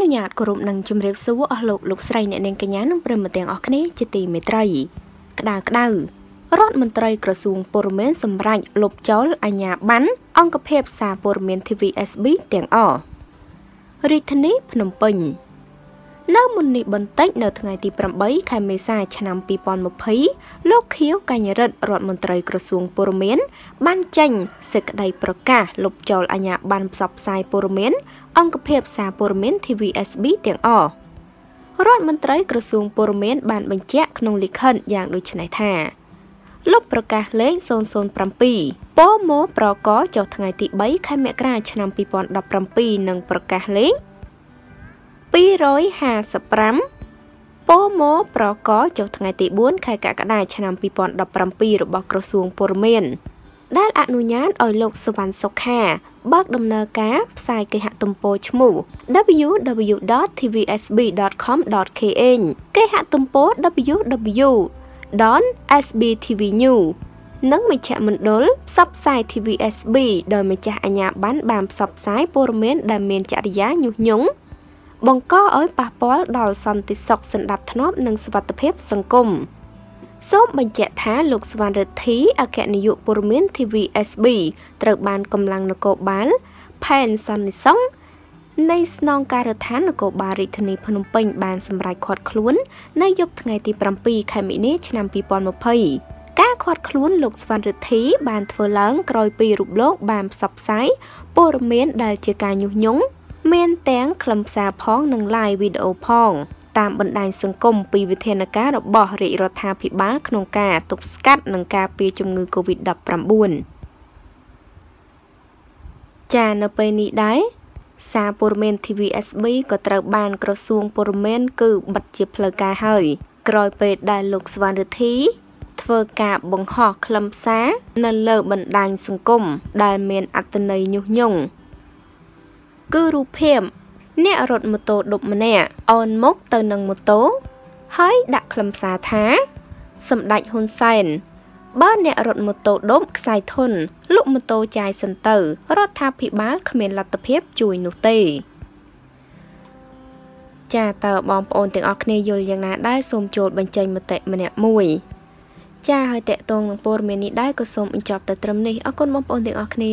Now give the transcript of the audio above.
នុញ្ញាតគោរពនឹងជម្រាបសួរអស់លោកលោកស្រីអ្នកនាងកញ្ញានិងប្រិមត្តទាំងអស់គ្នាជាទីមេត្រីក្តៅក្តៅរដ្ឋមន្ត្រីក្រសួងព័ត៌មានសម្រាប់លុបចោលអាញាប័ណ្ណអង្គភាពសារព័ត៌មាន TVSB ទាំងអស់រាជធានីភ្នំពេញនៅមុននេះបន្តិចនៅថ្ងៃទី8ខែមេសាឆ្នាំ2020លោកខៀវកញ្ញរិទ្ធរដ្ឋមន្ត្រី ក្រសួងព័ត៌មានបានចេញសេចក្តីប្រកាសលុបចោលអាជ្ញាប័ណ្ណផ្សព្វផ្សាយព័ត៌មានអង្គភាពសារព័ត៌មាន TVSB ទាំងអស់រដ្ឋមន្ត្រីក្រសួងព័ត៌មានបានបញ្ជាក់ក្នុងលិខិតយ៉ាងដូចនេះថាលុបប្រកាសលេខ007ពោមប្រកចុះថ្ងៃទី3ខែមករា ឆ្នាំ2017និងប្រកាសលេខ0 255ពោមប្រកចុះថ្ងៃទី4ខែកក្កដាឆ្នាំ2017របស់ក្រសួងពលរដ្ឋដែលអនុញ្ញាតឲ្យលោកសវណ្ណសុខាបើកដំណើរការផ្សាយគេហទំព័រឈ្មោះ www.tvsb.com.kn គេហទំព័រ www.sbtvnews និងមជ្ឈមណ្ឌលផ្សព្វផ្សាយ TVSB ដោយម្ចាស់អាជ្ញាប័ណ្ណបានផ្សព្វផ្សាយព័ត៌មាន ដែលមានចរិយាញុះញង់បង្កឲ្យប៉ះពាល់ដល់សន្តិសុខសណ្ដាប់ធ្នាប់និងសុវត្ថិភាពសង្គមសូមបញ្ជាក់ថាលោកស្វណ្ណរិទ្ធីអគ្គនាយកព័ត៌មាន TVSB ត្រូវបានកម្លាំងនគរបាលផែនសន្និសុងនៃស្នងការដ្ឋាននគរបាលរាជធានីភ្នំពេញ បានសម្រេចឃាត់ខ្លួន នៅយប់ថ្ងៃទី7ខែមីនាឆ្នាំ2020ការឃាត់ខ្លួនលោកស្វណ្ណរិទ្ធីបានធ្វើឡើងក្រោយពីរូបលោក បានផ្សព្វផ្សាយព័ត៌មានដែលជាការញុះញង់មានទាំងខ្លឹមសារផងនិង live វីដេអូផង តាមបណ្ដាញសង្គមពីវិធានការរបស់រាជរដ្ឋាភិបាលក្នុងការទប់ស្កាត់និងការពារជំងឺ Covid-19 ចានៅពេលនេះដែរសារព័ត៌មាន TVSB ក៏ត្រូវបានក្រសួងព័ត៌មានគឺបិទជាផ្លូវការហើយ ក្រោយពេលដែលលោកស្វណ្ណរិទ្ធីធ្វើការបង្ហោះខ្លឹមសារនៅលើបណ្ដាញសង្គមដែលមានអត្តន័យញុះញង់គឺរូបភាព អ្នករត់ម៉ូតូដប់ម្នាក់អនមុខទៅនឹងម៉ូតូហើយដាក់ខ្លឹមសារថា សម្ដេចហ៊ុនសែនបើអ្នករត់ម៉ូតូដប់ខ្សែធនលក់ម៉ូតូចាយសិនទៅ រដ្ឋាភិបាលគ្មានលទ្ធភាព ជួយនោះទេចាតើបងប្អូនទាំងអស់គ្នាយល់យ៉ាងណាដែរសូមចូលបញ្ចេញមតិម្នាក់មួយ ចាហើយតកតងនឹងព័ត៌មាននេះដែរក៏សូមបញ្ចប់តែត្រឹមនេះអរគុណបងប្អូនទាំងអស់គ្នា